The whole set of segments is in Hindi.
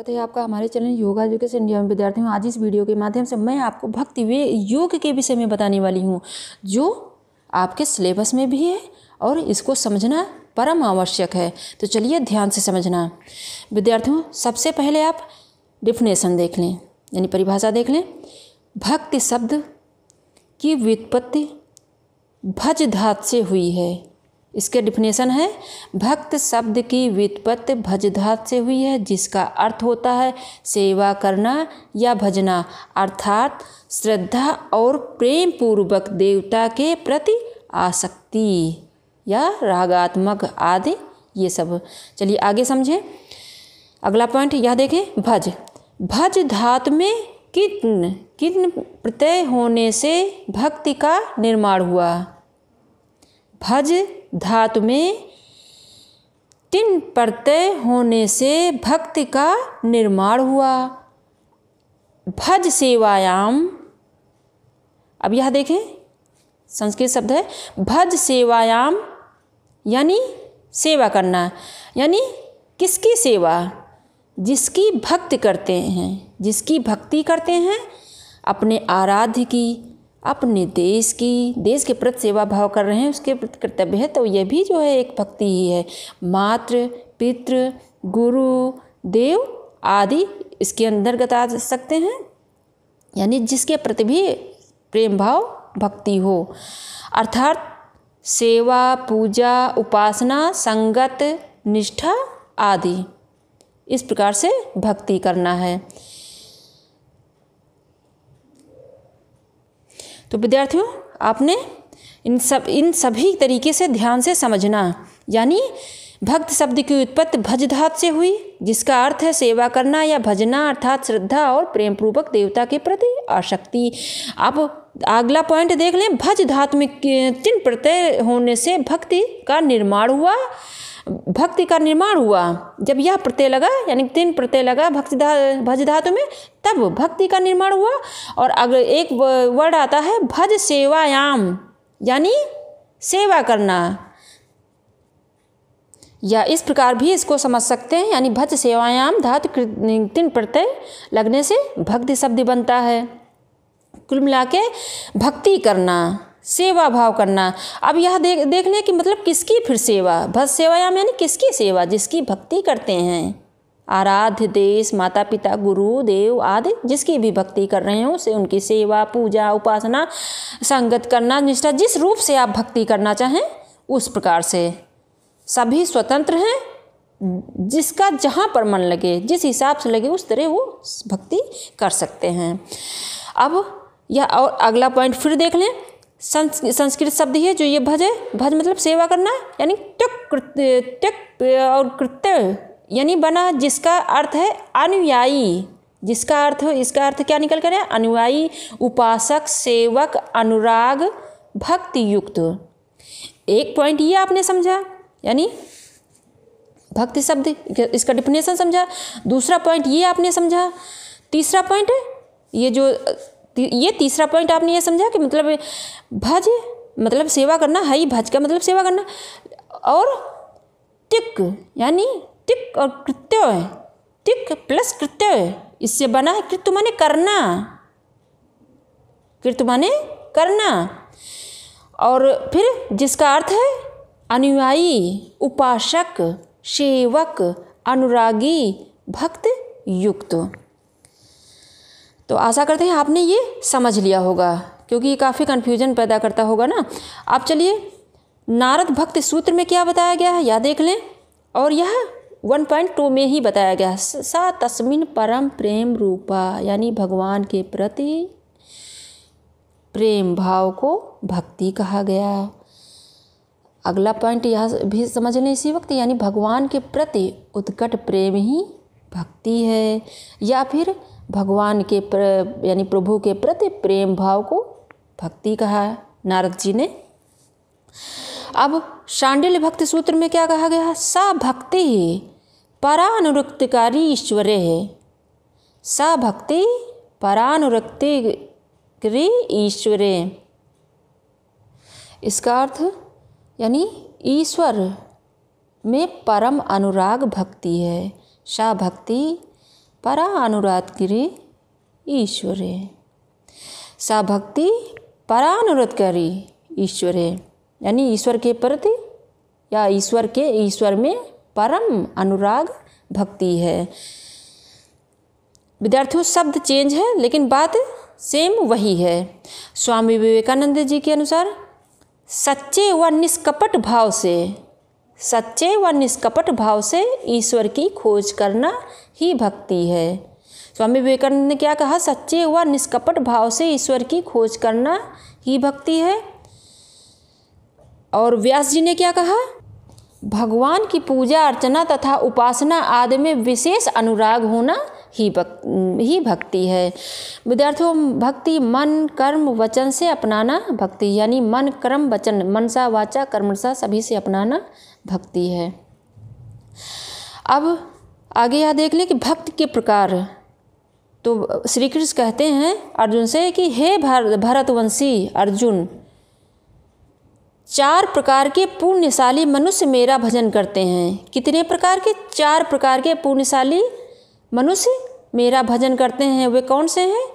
स्वागत है आपका हमारे चैनल योगा एजुकेशन इंडिया में विद्यार्थी हूँ आज इस वीडियो के माध्यम से मैं आपको भक्ति वे योग के विषय में बताने वाली हूँ जो आपके सिलेबस में भी है और इसको समझना परम आवश्यक है तो चलिए ध्यान से समझना विद्यार्थियों सबसे पहले आप डिफिनेशन देख लें यानी परिभाषा देख लें भक्ति शब्द की व्युत्पत्ति भज धात से हुई है इसके डिफिनेशन है भक्त शब्द की व्युत्पत्ति भजधात से हुई है जिसका अर्थ होता है सेवा करना या भजना अर्थात श्रद्धा और प्रेम पूर्वक देवता के प्रति आसक्ति या रागात्मक आदि ये सब चलिए आगे समझें अगला पॉइंट यह देखें भज भज धातु में कितन कितन प्रत्यय होने से भक्ति का निर्माण हुआ भज धातु में तिन प्रत्यय होने से भक्ति का निर्माण हुआ भज सेवायाम अब यह देखें संस्कृत शब्द है भज सेवायाम यानी सेवा करना यानी किसकी सेवा जिसकी भक्ति करते हैं जिसकी भक्ति करते हैं अपने आराध्य की अपने देश की देश के प्रति सेवा भाव कर रहे हैं उसके प्रति कर्तव्य है तो यह भी जो है एक भक्ति ही है मातृ पितृ गुरु देव आदि इसके अंतर्गत आ सकते हैं यानी जिसके प्रति भी प्रेम भाव भक्ति हो अर्थात सेवा पूजा उपासना संगत निष्ठा आदि इस प्रकार से भक्ति करना है तो विद्यार्थियों आपने इन सब इन सभी तरीके से ध्यान से समझना यानी भक्त शब्द की उत्पत्ति भज धात से हुई जिसका अर्थ है सेवा करना या भजना अर्थात श्रद्धा और प्रेम पूर्वक देवता के प्रति आसक्ति आप अगला पॉइंट देख लें भज धात में चिन्ह प्रत्यय होने से भक्ति का निर्माण हुआ भक्ति का निर्माण हुआ जब यह प्रत्यय लगा यानी तीन प्रत्यय लगा भक्ति भज धातु में तब भक्ति का निर्माण हुआ और अगर एक वर्ड आता है भज सेवायाम यानी सेवा करना या इस प्रकार भी इसको समझ सकते हैं यानी भज सेवायाम धातु तीन प्रत्यय लगने से भक्ति शब्द बनता है कुल मिला के भक्ति करना सेवा भाव करना अब यह देख देखने की मतलब किसकी फिर सेवा भक्त सेवायाम यानी किसकी सेवा जिसकी भक्ति करते हैं आराध्य देश माता पिता गुरु देव आदि जिसकी भी भक्ति कर रहे हैं उसे उनकी सेवा पूजा उपासना संगत करना निष्ठा जिस रूप से आप भक्ति करना चाहें उस प्रकार से सभी स्वतंत्र हैं जिसका जहाँ पर मन लगे जिस हिसाब से लगे उस तरह वो भक्ति कर सकते हैं अब यह और अगला पॉइंट फिर देख लें संस्कृत शब्द ही है जो ये भज है भज मतलब सेवा करना यानी त्यक कृत्य त्यक और कृत्य यानी बना जिसका अर्थ है अनुयायी जिसका अर्थ हो इसका अर्थ क्या निकल कर अनुयायी उपासक सेवक अनुराग भक्ति युक्त एक पॉइंट ये आपने समझा यानी भक्ति शब्द इसका डिफिनेशन समझा दूसरा पॉइंट ये आपने समझा तीसरा पॉइंट ये जो ये तीसरा पॉइंट आपने ये समझा कि मतलब भज मतलब सेवा करना है ही भज का मतलब सेवा करना और तिक यानी तिक और कृत्य तिक प्लस कृत्य इससे बना है कृत्य माने करना कृत्य माने करना और फिर जिसका अर्थ है अनुयायी उपासक सेवक अनुरागी भक्त युक्त तो आशा करते हैं आपने ये समझ लिया होगा क्योंकि ये काफ़ी कन्फ्यूजन पैदा करता होगा ना आप चलिए नारद भक्त सूत्र में क्या बताया गया है यह देख लें और यह वन पॉइंट टू में ही बताया गया सा तस्मिन परम प्रेम रूपा यानी भगवान के प्रति प्रेम भाव को भक्ति कहा गया अगला पॉइंट यह भी समझ लें इसी वक्त यानी भगवान के प्रति उत्कट प्रेम ही भक्ति है या फिर भगवान के प्र यानी प्रभु के प्रति प्रेम भाव को भक्ति कहा है नारद जी ने अब शांडिल्य भक्ति सूत्र में क्या कहा गया सा भक्ति परानुरक्तिकारी ईश्वरे ईश्वर है सा भक्ति परानुरक्तिकारी ईश्वर इसका अर्थ यानी ईश्वर में परम अनुराग भक्ति है सा भक्ति परा अनुराध गिरी ईश्वरे सा भक्ति अनुरोध करी ईश्वरे यानी ईश्वर के प्रति या ईश्वर के ईश्वर में परम अनुराग भक्ति है विद्यार्थियों शब्द चेंज है लेकिन बात सेम वही है स्वामी विवेकानंद जी के अनुसार सच्चे व निष्कपट भाव से सच्चे व निष्कपट भाव से ईश्वर की खोज करना ही भक्ति है स्वामी विवेकानंद ने क्या कहा सच्चे व निष्कपट भाव से ईश्वर की खोज करना ही भक्ति है और व्यास जी ने क्या कहा भगवान की पूजा अर्चना तथा उपासना आदि में विशेष अनुराग होना ही भक् ही भक्ति है विद्यार्थियों भक्ति मन कर्म वचन से अपनाना भक्ति यानी मन कर्म वचन मनसा वाचा कर्मसा सभी से अपनाना भक्ति है अब आगे यह देख लें कि भक्त के प्रकार तो श्री कृष्ण कहते हैं अर्जुन से कि हे भार भरतवंशी अर्जुन चार प्रकार के पुण्यशाली मनुष्य मेरा भजन करते हैं कितने प्रकार के चार प्रकार के पुण्यशाली मनुष्य मेरा भजन करते हैं वे कौन से हैं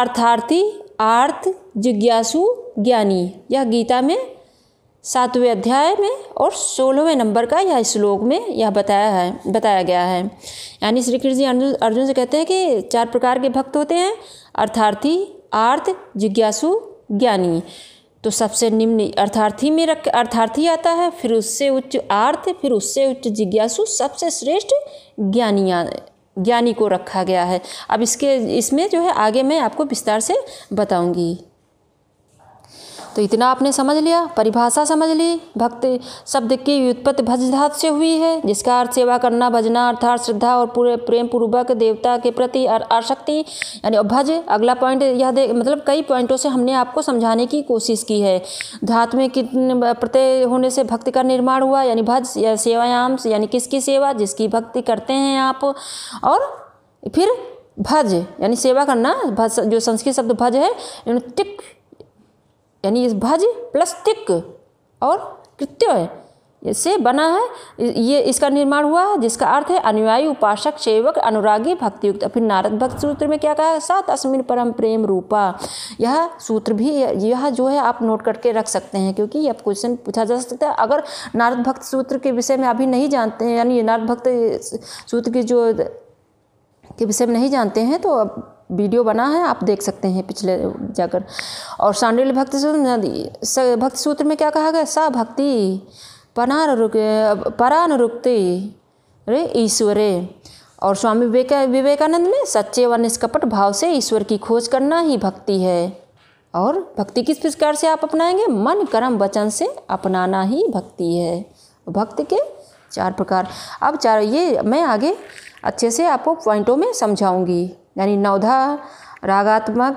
अर्थार्थी आर्थ जिज्ञासु ज्ञानी यह गीता में सातवें अध्याय में और सोलहवें नंबर का यह श्लोक में यह बताया है बताया गया है यानी श्री कृष्ण जी अर्जुन अर्जुन से कहते हैं कि चार प्रकार के भक्त होते हैं अर्थार्थी आर्थ जिज्ञासु ज्ञानी तो सबसे निम्न अर्थार्थी में रख अर्थार्थी आता है फिर उससे उच्च आर्थ फिर उससे उच्च जिज्ञासु सबसे श्रेष्ठ ज्ञानी ज्ञानी को रखा गया है अब इसके इसमें जो है आगे मैं आपको विस्तार से बताऊंगी तो इतना आपने समझ लिया परिभाषा समझ ली भक्त शब्द की व्युत्पत्ति भज धात से हुई है जिसका अर्थ सेवा करना भजना अर्थात श्रद्धा और पूरे प्रेम पूर्वक देवता के प्रति आशक्ति यानी भज अगला पॉइंट यह दे मतलब कई पॉइंटों से हमने आपको समझाने की कोशिश की है धातु में कितने प्रत्यय होने से भक्ति का निर्माण हुआ यानी भज या सेवायाम यानी किसकी सेवा जिसकी भक्ति करते हैं आप और फिर भज यानी सेवा करना भज जो संस्कृत शब्द भज है टिक यानी इस भज प्लस तिक और कृत्य से बना है ये इसका निर्माण हुआ है जिसका अर्थ है अनुयायी उपासक सेवक अनुरागी भक्तियुक्त फिर नारद भक्त सूत्र में क्या कहा है सात अस्मिन परम प्रेम रूपा यह सूत्र भी यह जो है आप नोट करके रख सकते हैं क्योंकि यह क्वेश्चन पूछा जा सकता है अगर नारद भक्त सूत्र के विषय में अभी नहीं जानते हैं यानी नारद भक्त सूत्र की जो के विषय में नहीं जानते हैं तो अब वीडियो बना है आप देख सकते हैं पिछले जाकर और सांडिल भक्ति सूत्र भक्ति सूत्र में क्या कहा गया सा भक्ति पना रुक परान रुकते रे ईश्वरे और स्वामी विवेकानंद में सच्चे व निष्कपट भाव से ईश्वर की खोज करना ही भक्ति है और भक्ति किस प्रकार से आप अपनाएंगे मन कर्म वचन से अपनाना ही भक्ति है भक्त के चार प्रकार अब चार ये मैं आगे अच्छे से आपको पॉइंटों में समझाऊंगी यानी नवधा रागात्मक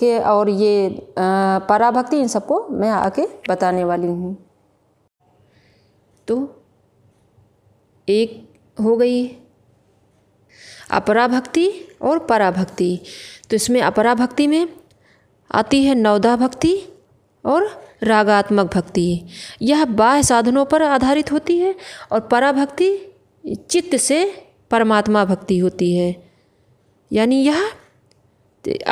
के और ये पराभक्ति इन सबको मैं आके बताने वाली हूँ तो एक हो गई अपराभक्ति और पराभक्ति तो इसमें अपराभक्ति में आती है नवदा भक्ति और रागात्मक भक्ति यह बाह्य साधनों पर आधारित होती है और पराभक्ति चित्त से परमात्मा भक्ति होती है यानी यह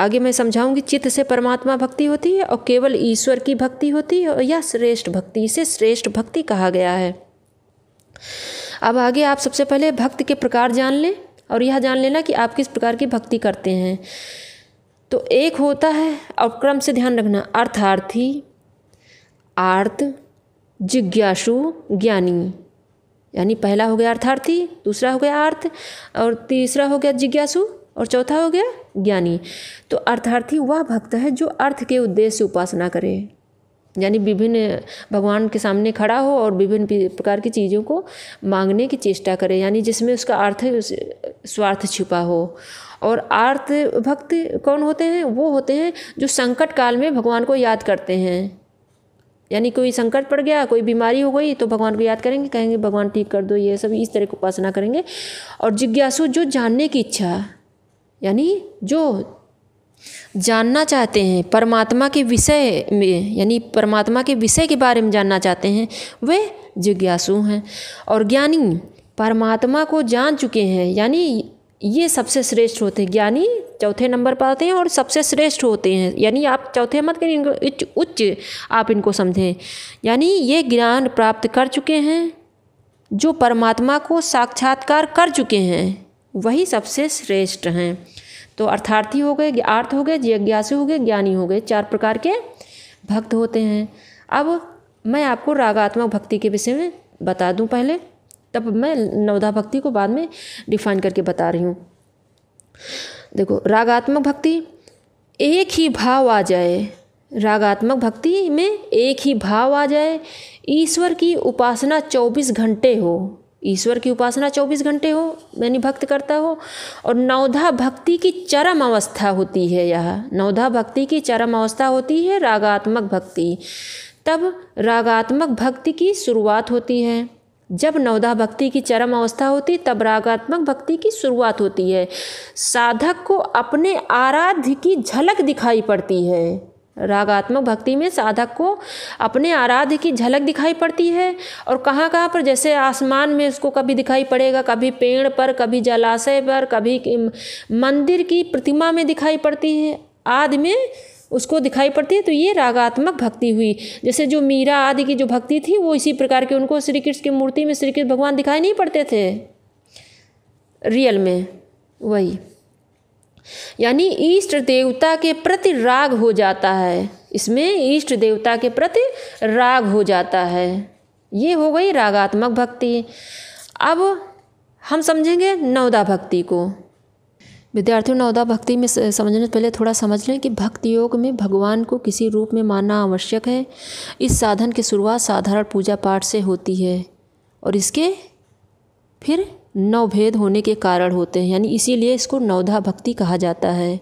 आगे मैं समझाऊंगी चित्त से परमात्मा भक्ति होती है और केवल ईश्वर की भक्ति होती है और यह श्रेष्ठ भक्ति इसे श्रेष्ठ भक्ति कहा गया है अब आगे आप सबसे पहले भक्त के प्रकार जान लें और यह जान लेना कि आप किस प्रकार की भक्ति करते हैं तो एक होता है और क्रम से ध्यान रखना अर्थार्थी आर्त जिज्ञासु ज्ञानी यानी पहला हो गया अर्थार्थी दूसरा हो गया अर्थ और तीसरा हो गया जिज्ञासु और चौथा हो गया ज्ञानी तो अर्थार्थी वह भक्त है जो अर्थ के उद्देश्य से उपासना करे यानी विभिन्न भगवान के सामने खड़ा हो और विभिन्न प्रकार की चीज़ों को मांगने की चेष्टा करे यानी जिसमें उसका अर्थ स्वार्थ छिपा हो और आर्थ भक्त कौन होते हैं वो होते हैं जो संकट काल में भगवान को याद करते हैं यानी कोई संकट पड़ गया कोई बीमारी हो गई तो भगवान को याद करेंगे कहेंगे भगवान ठीक कर दो ये सब इस तरह की उपासना करेंगे और जिज्ञासु जो जानने की इच्छा यानी जो जानना चाहते हैं परमात्मा के विषय में यानी परमात्मा के विषय के बारे में जानना चाहते हैं वे जिज्ञासु हैं और ज्ञानी परमात्मा को जान चुके हैं यानी ये सबसे श्रेष्ठ होते हैं ज्ञानी चौथे नंबर पर आते हैं और सबसे श्रेष्ठ होते हैं यानी आप चौथे मत करें इनको उच्च उच्च आप इनको समझें यानी ये ज्ञान प्राप्त कर चुके हैं जो परमात्मा को साक्षात्कार कर चुके हैं वही सबसे श्रेष्ठ हैं तो अर्थार्थी हो गए अर्थ हो गए जिज्ञासु हो गए ज्ञानी हो गए चार प्रकार के भक्त होते हैं अब मैं आपको रागात्मक भक्ति के विषय में बता दूं पहले तब मैं नवधा भक्ति को बाद में डिफाइन करके बता रही हूँ देखो रागात्मक भक्ति एक ही भाव आ जाए रागात्मक भक्ति में एक ही भाव आ जाए ईश्वर की उपासना 24 घंटे हो ईश्वर की उपासना 24 घंटे हो यानी भक्त करता हो और नवधा भक्ति की चरम अवस्था होती है यह नवधा भक्ति की चरम अवस्था होती है रागात्मक भक्ति तब रागात्मक भक्ति की शुरुआत होती है जब नवदा भक्ति की चरम अवस्था होती तब रागात्मक भक्ति की शुरुआत होती है साधक को अपने आराध्य की झलक दिखाई पड़ती है रागात्मक भक्ति में साधक को अपने आराध्य की झलक दिखाई पड़ती है और कहाँ कहाँ पर जैसे आसमान में उसको कभी दिखाई पड़ेगा कभी पेड़ पर कभी जलाशय पर कभी मंदिर की प्रतिमा में दिखाई पड़ती है आदि में उसको दिखाई पड़ती है तो ये रागात्मक भक्ति हुई जैसे जो मीरा आदि की जो भक्ति थी वो इसी प्रकार के उनको श्री कृष्ण की मूर्ति में श्री कृष्ण भगवान दिखाई नहीं पड़ते थे रियल में वही यानी ईष्ट देवता के प्रति राग हो जाता है इसमें ईष्ट देवता के प्रति राग हो जाता है ये हो गई रागात्मक भक्ति अब हम समझेंगे नवदा भक्ति को विद्यार्थियों नवदा भक्ति में समझने से पहले थोड़ा समझ लें कि भक्ति योग में भगवान को किसी रूप में मानना आवश्यक है इस साधन की शुरुआत साधारण पूजा पाठ से होती है और इसके फिर नौ भेद होने के कारण होते हैं यानी इसीलिए इसको नवधा भक्ति कहा जाता है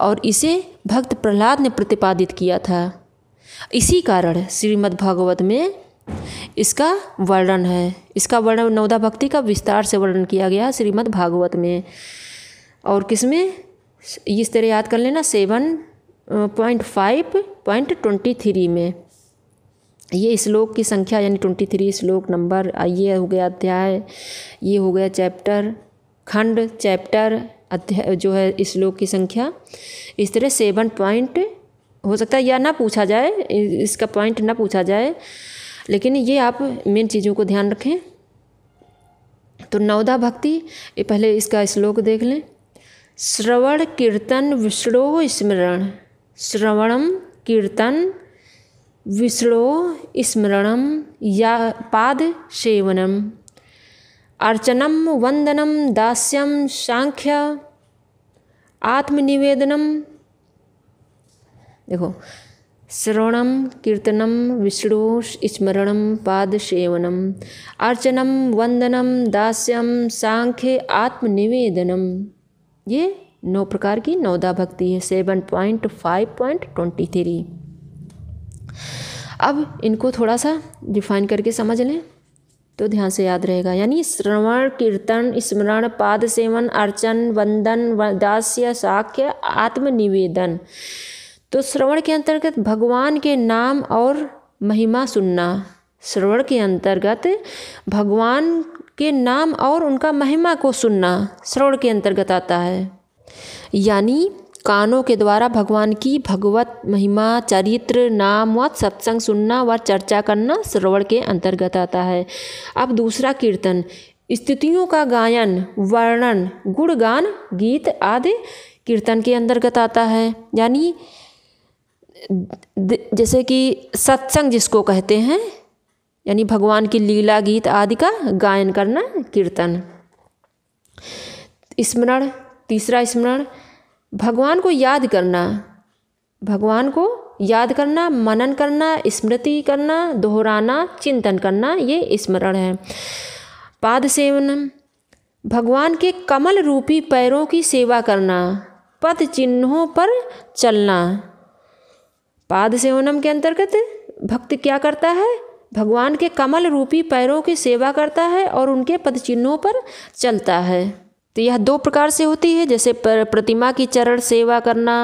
और इसे भक्त प्रहलाद ने प्रतिपादित किया था इसी कारण श्रीमद् भागवत में इसका वर्णन है इसका वर्णन नवदा भक्ति का विस्तार से वर्णन किया गया श्रीमद् भागवत में और किस में इस तरह याद कर लेना seven point five point twenty three में ये श्लोक की संख्या यानी ट्वेंटी थ्री श्लोक नंबर ये हो गया अध्याय ये हो गया चैप्टर खंड चैप्टर अध्याय जो है श्लोक की संख्या इस तरह सेवन पॉइंट हो सकता है या ना पूछा जाए इसका पॉइंट ना पूछा जाए लेकिन ये आप मेन चीज़ों को ध्यान रखें तो नवदा भक्ति ये पहले इसका श्लोक देख लें श्रवण कीर्तन विष्णो स्मरण श्रवणम कीर्तन विष्णो स्मरणम या पाद सेवनम अर्चनम वंदनम दास्यम सांख्य आत्मनिवेदनम देखो श्रवणम कीर्तनम विष्णु स्मरणम पाद सेवनम अर्चनम वंदनम दास्यम सांख्य आत्मनिवेदनम ये नौ प्रकार की नौदा भक्ति है seven point five point twenty three अब इनको थोड़ा सा डिफाइन करके समझ लें तो ध्यान से याद रहेगा यानी श्रवण कीर्तन स्मरण पाद सेवन अर्चन वंदन दास्य साख्य आत्मनिवेदन तो श्रवण के अंतर्गत भगवान के नाम और महिमा सुनना श्रवण के अंतर्गत भगवान के नाम और उनका महिमा को सुनना श्रवण के अंतर्गत आता है यानी कानों के द्वारा भगवान की भगवत महिमा चरित्र नाम व सत्संग सुनना व चर्चा करना श्रवण के अंतर्गत आता है अब दूसरा कीर्तन स्थितियों का गायन वर्णन गुणगान गीत आदि कीर्तन के अंतर्गत आता है यानी जैसे कि सत्संग जिसको कहते हैं यानी भगवान की लीला गीत आदि का गायन करना कीर्तन स्मरण तीसरा स्मरण भगवान को याद करना भगवान को याद करना मनन करना स्मृति करना दोहराना चिंतन करना ये स्मरण है पाद सेवन भगवान के कमल रूपी पैरों की सेवा करना पद चिन्हों पर चलना पाद सेवनम के अंतर्गत भक्त क्या करता है भगवान के कमल रूपी पैरों की सेवा करता है और उनके पदचिन्हों पर चलता है तो यह दो प्रकार से होती है जैसे प्रतिमा की चरण सेवा करना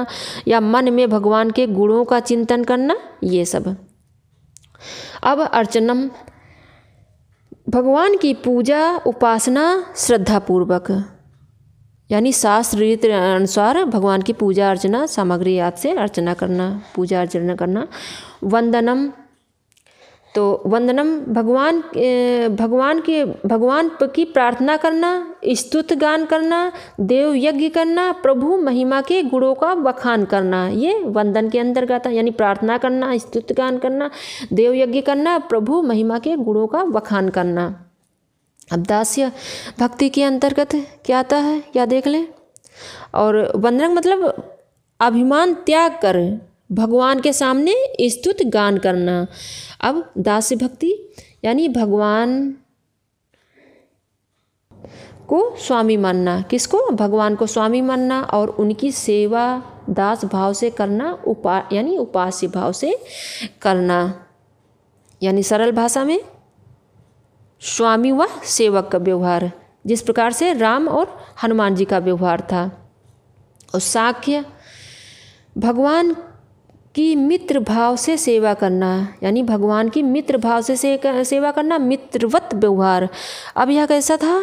या मन में भगवान के गुणों का चिंतन करना ये सब अब अर्चनम भगवान की पूजा उपासना श्रद्धापूर्वक यानी शास्त्र रीति अनुसार भगवान की पूजा अर्चना सामग्री याद से अर्चना करना पूजा अर्चना करना वंदनम तो वंदनम भगवान भगवान के भगवान की प्रार्थना करना स्तुत गान करना देव यज्ञ करना प्रभु महिमा के गुणों का बखान करना ये वंदन के अंतर्गत यानी प्रार्थना करना स्तुत गान करना देव यज्ञ करना प्रभु महिमा के गुणों का बखान करना अब दास्य भक्ति के अंतर्गत क्या आता है क्या देख लें और वंदन मतलब अभिमान त्याग कर भगवान के सामने स्तुत गान करना अब दास भक्ति यानी भगवान को स्वामी मानना किसको भगवान को स्वामी मानना और उनकी सेवा दास भाव से करना उपा यानी उपास्य भाव से करना यानी सरल भाषा में स्वामी व सेवक का व्यवहार जिस प्रकार से राम और हनुमान जी का व्यवहार था और साख्य भगवान कि मित्र भाव से सेवा करना यानी भगवान की मित्र भाव से सेवा करना मित्रवत व्यवहार अब यह कैसा था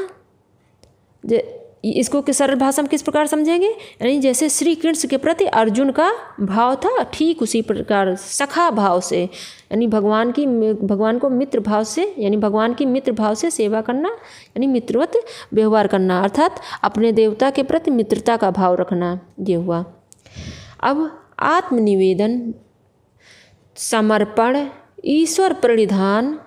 इसको सरल भाषा हम किस प्रकार समझेंगे यानी जैसे श्री कृष्ण के प्रति अर्जुन का भाव था ठीक उसी प्रकार सखा भाव से यानी भगवान की भगवान को मित्र भाव से यानी भगवान की मित्र भाव से सेवा करना यानी मित्रवत व्यवहार करना अर्थात अपने देवता के प्रति मित्रता का भाव रखना ये हुआ अब आत्मनिवेदन समर्पण ईश्वर परिधान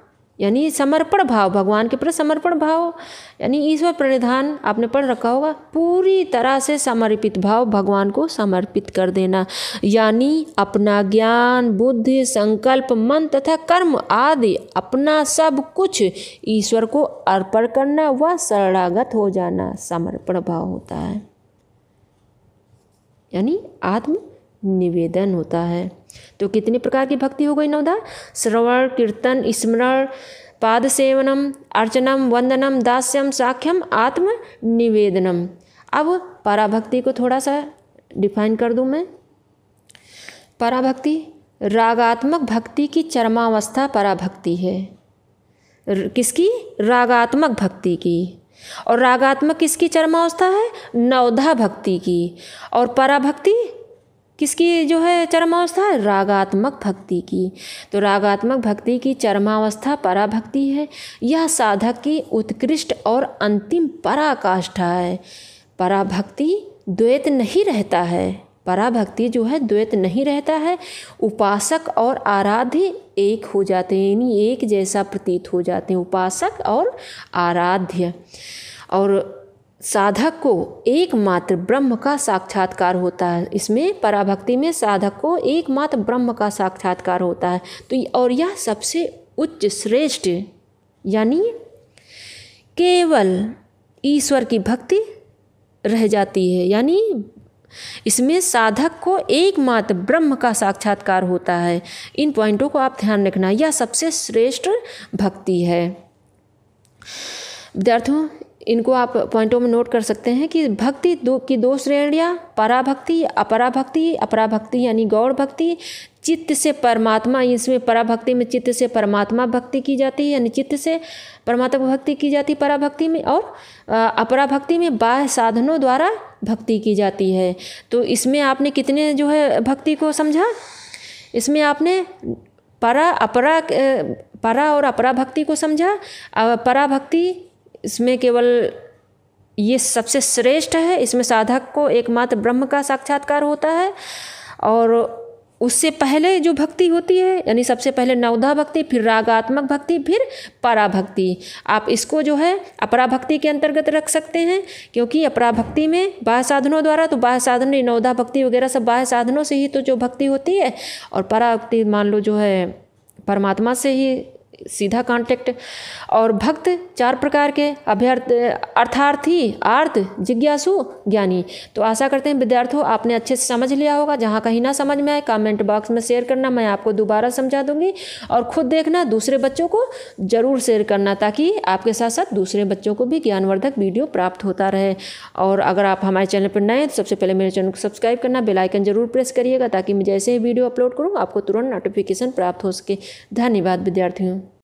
यानी समर्पण भाव भगवान के प्रति समर्पण भाव यानी ईश्वर परिधान आपने पढ़ रखा होगा पूरी तरह से समर्पित भाव भगवान को समर्पित कर देना यानी अपना ज्ञान बुद्धि संकल्प मन तथा कर्म आदि अपना सब कुछ ईश्वर को अर्पण करना व शरणागत हो जाना समर्पण भाव होता है यानी आत्म निवेदन होता है तो कितने प्रकार की भक्ति हो गई नवदा श्रवण कीर्तन स्मरण पाद सेवनम अर्चनम वंदनम दास्यम साख्यम आत्म निवेदनम अब पराभक्ति को थोड़ा सा डिफाइन कर दूँ मैं पराभक्ति रागात्मक भक्ति की चरमावस्था पराभक्ति है किसकी रागात्मक भक्ति की और रागात्मक किसकी चरमावस्था है नवधा भक्ति की और पराभक्ति किसकी जो है चरमावस्था रागात्मक भक्ति की तो रागात्मक भक्ति की चरमावस्था पराभक्ति है यह साधक की उत्कृष्ट और अंतिम पराकाष्ठा है पराभक्ति द्वैत नहीं रहता है पराभक्ति जो है द्वैत नहीं रहता है उपासक और आराध्य एक हो जाते हैं यानी एक जैसा प्रतीत हो जाते हैं उपासक और आराध्य और साधक को एकमात्र ब्रह्म का साक्षात्कार होता है इसमें पराभक्ति में साधक को एकमात्र ब्रह्म का साक्षात्कार होता है तो और यह सबसे उच्च श्रेष्ठ यानी केवल ईश्वर की भक्ति रह जाती है यानी इसमें साधक को एकमात्र ब्रह्म का साक्षात्कार होता है इन पॉइंटों को आप ध्यान रखना यह सबसे श्रेष्ठ भक्ति है विद्यार्थियों इनको आप पॉइंटों में नोट कर सकते हैं कि भक्ति दो की दो श्रेणियाँ पराभक्ति अपराभक्ति अपराभक्ति यानी गौड़ भक्ति चित्त से परमात्मा इसमें पराभक्ति में चित्त से परमात्मा भक्ति की जाती है यानी चित्त से परमात्मा भक्ति की जाती है पराभक्ति में और अपराभक्ति में बाह्य साधनों द्वारा भक्ति की जाती है तो इसमें आपने कितने जो है भक्ति को समझा इसमें आपने परा अपरा परा और अपरा भक्ति को समझा पराभक्ति इसमें केवल ये सबसे श्रेष्ठ है इसमें साधक को एकमात्र ब्रह्म का साक्षात्कार होता है और उससे पहले जो भक्ति होती है यानी सबसे पहले नवधा भक्ति फिर रागात्मक भक्ति फिर पराभक्ति आप इसको जो है अपराभक्ति के अंतर्गत रख सकते हैं क्योंकि अपराभक्ति में बाह्य साधनों द्वारा तो बाह्य साधन नवधा भक्ति वगैरह सब बाह्य साधनों से ही तो जो भक्ति होती है और पराभक्ति मान लो जो है परमात्मा से ही सीधा कांटेक्ट और भक्त चार प्रकार के अभ्यर्थ अर्थार्थी आर्थ जिज्ञासु ज्ञानी तो आशा करते हैं विद्यार्थियों आपने अच्छे से समझ लिया होगा जहाँ कहीं ना समझ में आए कमेंट बॉक्स में शेयर करना मैं आपको दोबारा समझा दूंगी और खुद देखना दूसरे बच्चों को ज़रूर शेयर करना ताकि आपके साथ साथ दूसरे बच्चों को भी ज्ञानवर्धक वीडियो प्राप्त होता रहे और अगर आप हमारे चैनल पर नए हैं तो सबसे पहले मेरे चैनल को सब्सक्राइब करना बेलाइकन ज़रूर प्रेस करिएगा ताकि मैं जैसे ही वीडियो अपलोड करूँ आपको तुरंत नोटिफिकेशन प्राप्त हो सके धन्यवाद विद्यार्थियों